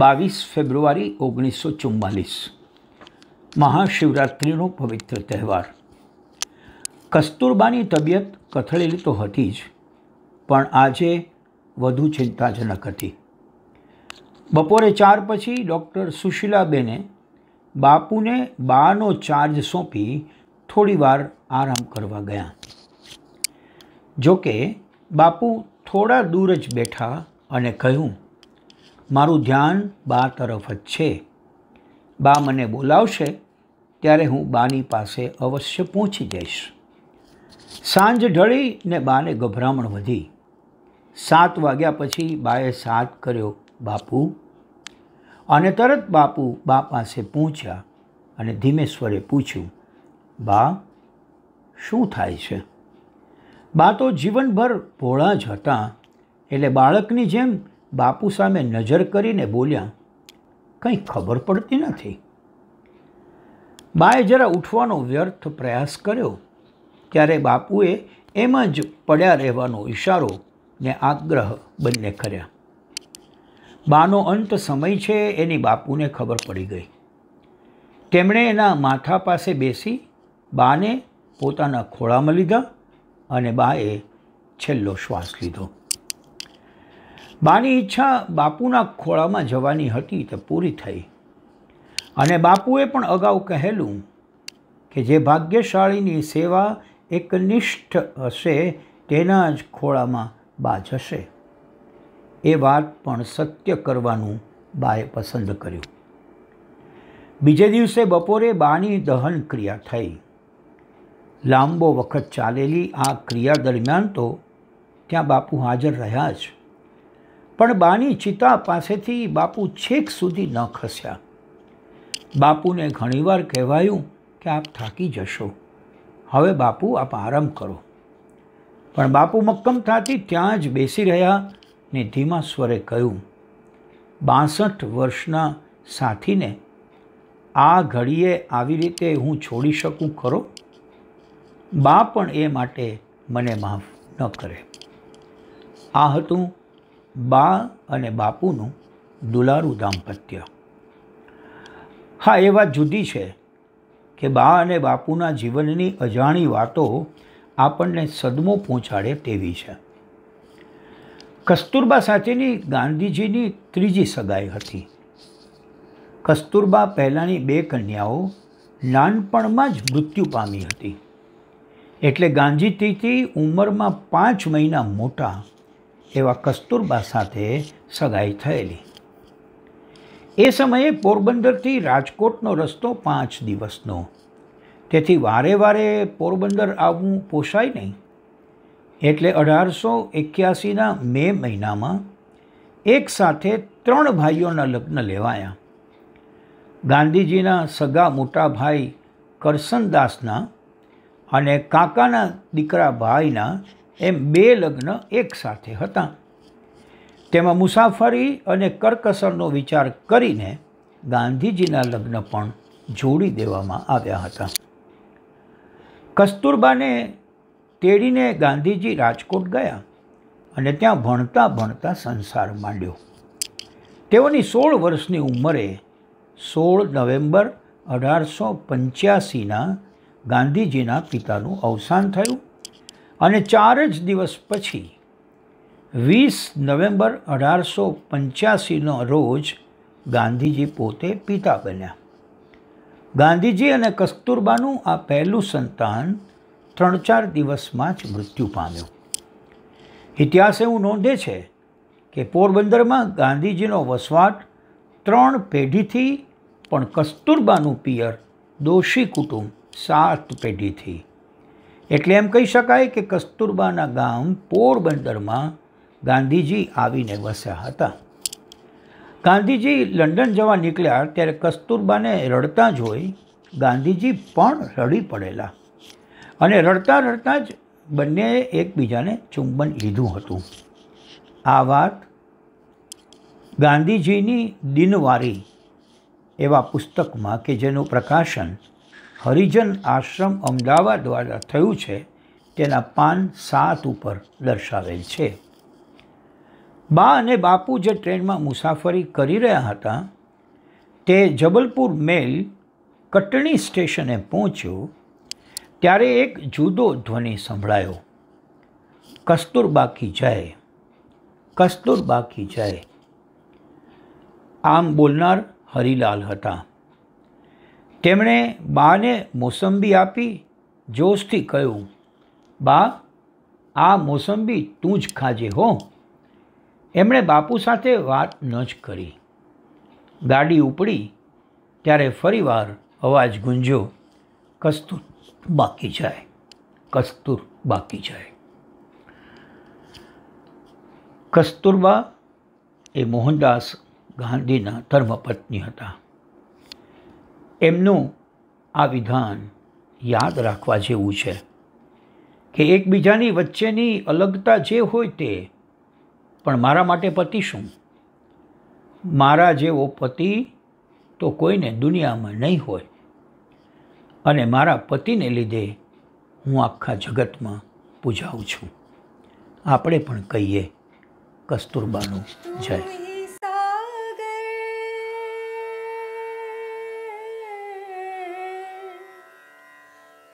બાવીસ ફેબ્રુઆરી ઓગણીસો ચુમ્માલીસ મહાશિવરાત્રિનો પવિત્ર તહેવાર કસ્તુરબાની તબિયત કથળેલી તો હતી જ પણ આજે વધુ ચિંતાજનક હતી બપોરે ચાર પછી ડૉક્ટર સુશીલાબેને બાપુને બાનો ચાર્જ સોંપી થોડીવાર આરામ કરવા ગયા જોકે બાપુ થોડા દૂર જ બેઠા અને કહ્યું મારું ધ્યાન બા તરફ જ છે બા મને બોલાવશે ત્યારે હું બાની પાસે અવશ્ય પહોંચી જઈશ સાંજ ઢળી ને બાને ગભરામણ વધી સાત વાગ્યા પછી બાએ સાત કર્યો બાપુ અને તરત બાપુ બા પાસે પહોંચ્યા અને ધીમે સ્વરે પૂછ્યું બા શું થાય છે બા તો જીવનભર ભોળા જ હતા એટલે બાળકની જેમ બાપુ સામે નજર કરીને બોલ્યા કંઈ ખબર પડતી નથી બાએ જરા ઉઠવાનો વ્યર્થ પ્રયાસ કર્યો ત્યારે બાપુએ એમ જ પડ્યા રહેવાનો ઈશારો ને આગ્રહ બંને કર્યા બાનો અંત સમય છે એની બાપુને ખબર પડી ગઈ તેમણે એના માથા પાસે બેસી બાને પોતાના ખોળામાં લીધા અને બાએ છેલ્લો શ્વાસ લીધો બાની ઈચ્છા બાપુના ખોળામાં જવાની હતી તે પૂરી થઈ અને બાપુએ પણ અગાઉ કહેલું કે જે ભાગ્યશાળીની સેવા એક નિષ્ઠ હશે તેના જ ખોળામાં બા જશે એ વાત પણ સત્ય કરવાનું બાએ પસંદ કર્યું બીજે દિવસે બપોરે બાની દહન ક્રિયા થઈ લાંબો વખત ચાલેલી આ ક્રિયા દરમિયાન તો ત્યાં બાપુ હાજર રહ્યા જ પણ બાની ચિતા પાસેથી બાપુ છેક સુધી ન ખસ્યા બાપુને ઘણીવાર કહેવાયું કે આપ થાકી જશો હવે બાપુ આપ આરામ કરો પણ બાપુ મક્કમ થાતી ત્યાં જ બેસી રહ્યા ને ધીમા સ્વરે કહ્યું બાસઠ વર્ષના સાથીને આ ઘડીએ આવી રીતે હું છોડી શકું ખરો બા પણ એ માટે મને માફ ન કરે આ હતું બા અને બાપુનું દુલારું દાંપત્ય હા એ વાત જુદી છે કે બા અને બાપુના જીવનની અજાણી વાતો આપણને સદમો પહોંચાડે તેવી છે કસ્તુરબા સાથેની ગાંધીજીની ત્રીજી સગાઈ હતી કસ્તુરબા પહેલાંની બે કન્યાઓ નાનપણમાં જ મૃત્યુ પામી હતી એટલે ગાંધીજીથી ઉંમરમાં પાંચ મહિના મોટા એવા કસ્તુરબા સાથે સગાઈ થયેલી એ સમયે પોરબંદરથી રાજકોટનો રસ્તો પાંચ દિવસનો તેથી વારે વારે પોરબંદર આવવું પોષાય નહીં એટલે અઢારસો એક્યાસીના મે મહિનામાં એક સાથે ત્રણ ભાઈઓના લગ્ન લેવાયા ગાંધીજીના સગા મોટા ભાઈ કરસનદાસના અને કાકાના દીકરા ભાઈના એમ બે લગ્ન એક સાથે હતા તેમાં મુસાફરી અને કરકસરનો વિચાર કરીને ગાંધીજીના લગ્ન પણ જોડી દેવામાં આવ્યા હતા કસ્તુરબાને તેડીને ગાંધીજી રાજકોટ ગયા અને ત્યાં ભણતા ભણતા સંસાર માંડ્યો તેઓની સોળ વર્ષની ઉંમરે સોળ નવેમ્બર અઢારસો પંચ્યાસીના ગાંધીજીના પિતાનું અવસાન થયું અને ચાર જ દિવસ પછી વીસ નવેમ્બર અઢારસો પંચ્યાસીનો રોજ ગાંધીજી પોતે પિતા બન્યા ગાંધીજી અને કસ્તુરબાનું આ પહેલું સંતાન ત્રણ ચાર દિવસમાં જ મૃત્યુ પામ્યું ઇતિહાસ એવું નોંધે છે કે પોરબંદરમાં ગાંધીજીનો વસવાટ ત્રણ પેઢીથી પણ કસ્તુરબાનું પિયર દોષી કુટુંબ સાત પેઢીથી એટલે એમ કહી શકાય કે કસ્તુરબાના ગામ પોરબંદરમાં ગાંધીજી આવીને વસ્યા હતા ગાંધીજી લંડન જવા નીકળ્યા ત્યારે કસ્તુરબાને રડતા જોઈ ગાંધીજી પણ રડી પડેલા અને રડતા રડતા જ બંનેએ એકબીજાને ચુંબન લીધું હતું આ વાત ગાંધીજીની દિનવારી એવા પુસ્તકમાં કે જેનું પ્રકાશન હરિજન આશ્રમ અમદાવાદ દ્વારા થયું છે તેના પાન સાત ઉપર દર્શાવેલ છે બા અને બાપુ જે ટ્રેનમાં મુસાફરી કરી રહ્યા હતા તે જબલપુર મેલ કટણી સ્ટેશને પહોંચ્યું ત્યારે એક જુદો ધ્વનિ સંભળાયો કસ્તુરબા કી જય કસ્તુરબા કી જય આમ બોલનાર હરિલાલ હતા તેમણે બાને મોસંબી આપી જોશથી કહ્યું બા આ મોસંબી તું જ ખાજે હો એમણે બાપુ સાથે વાત ન જ કરી ગાડી ઉપડી ત્યારે ફરીવાર અવાજ ગુંજ્યો કસ્તુર બાકી જાય કસ્તુર બાકી જાય કસ્તુરબા એ મોહનદાસ ગાંધીના ધર્મપત્ની હતા એમનું આ વિધાન યાદ રાખવા જેવું છે કે એકબીજાની વચ્ચેની અલગતા જે હોય તે પણ મારા માટે પતિ શું મારા જેવો પતિ તો કોઈને દુનિયામાં નહીં હોય અને મારા પતિને લીધે હું આખા જગતમાં પૂજાઉં છું આપણે પણ કહીએ કસ્તુરબાનું જય